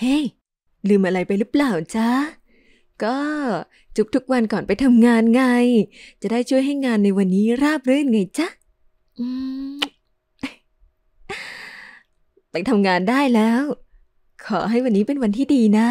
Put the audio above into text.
เฮ้ยลืมอะไรไปหรือเปล่าจ๊ะ ก็จุบทุกวันก่อนไปทำงานไง จะได้ช่วยให้งานในวันนี้ราบรื่นไงจ๊ะไปทำงานได้แล้ว ขอให้วันนี้เป็นวันที่ดีนะ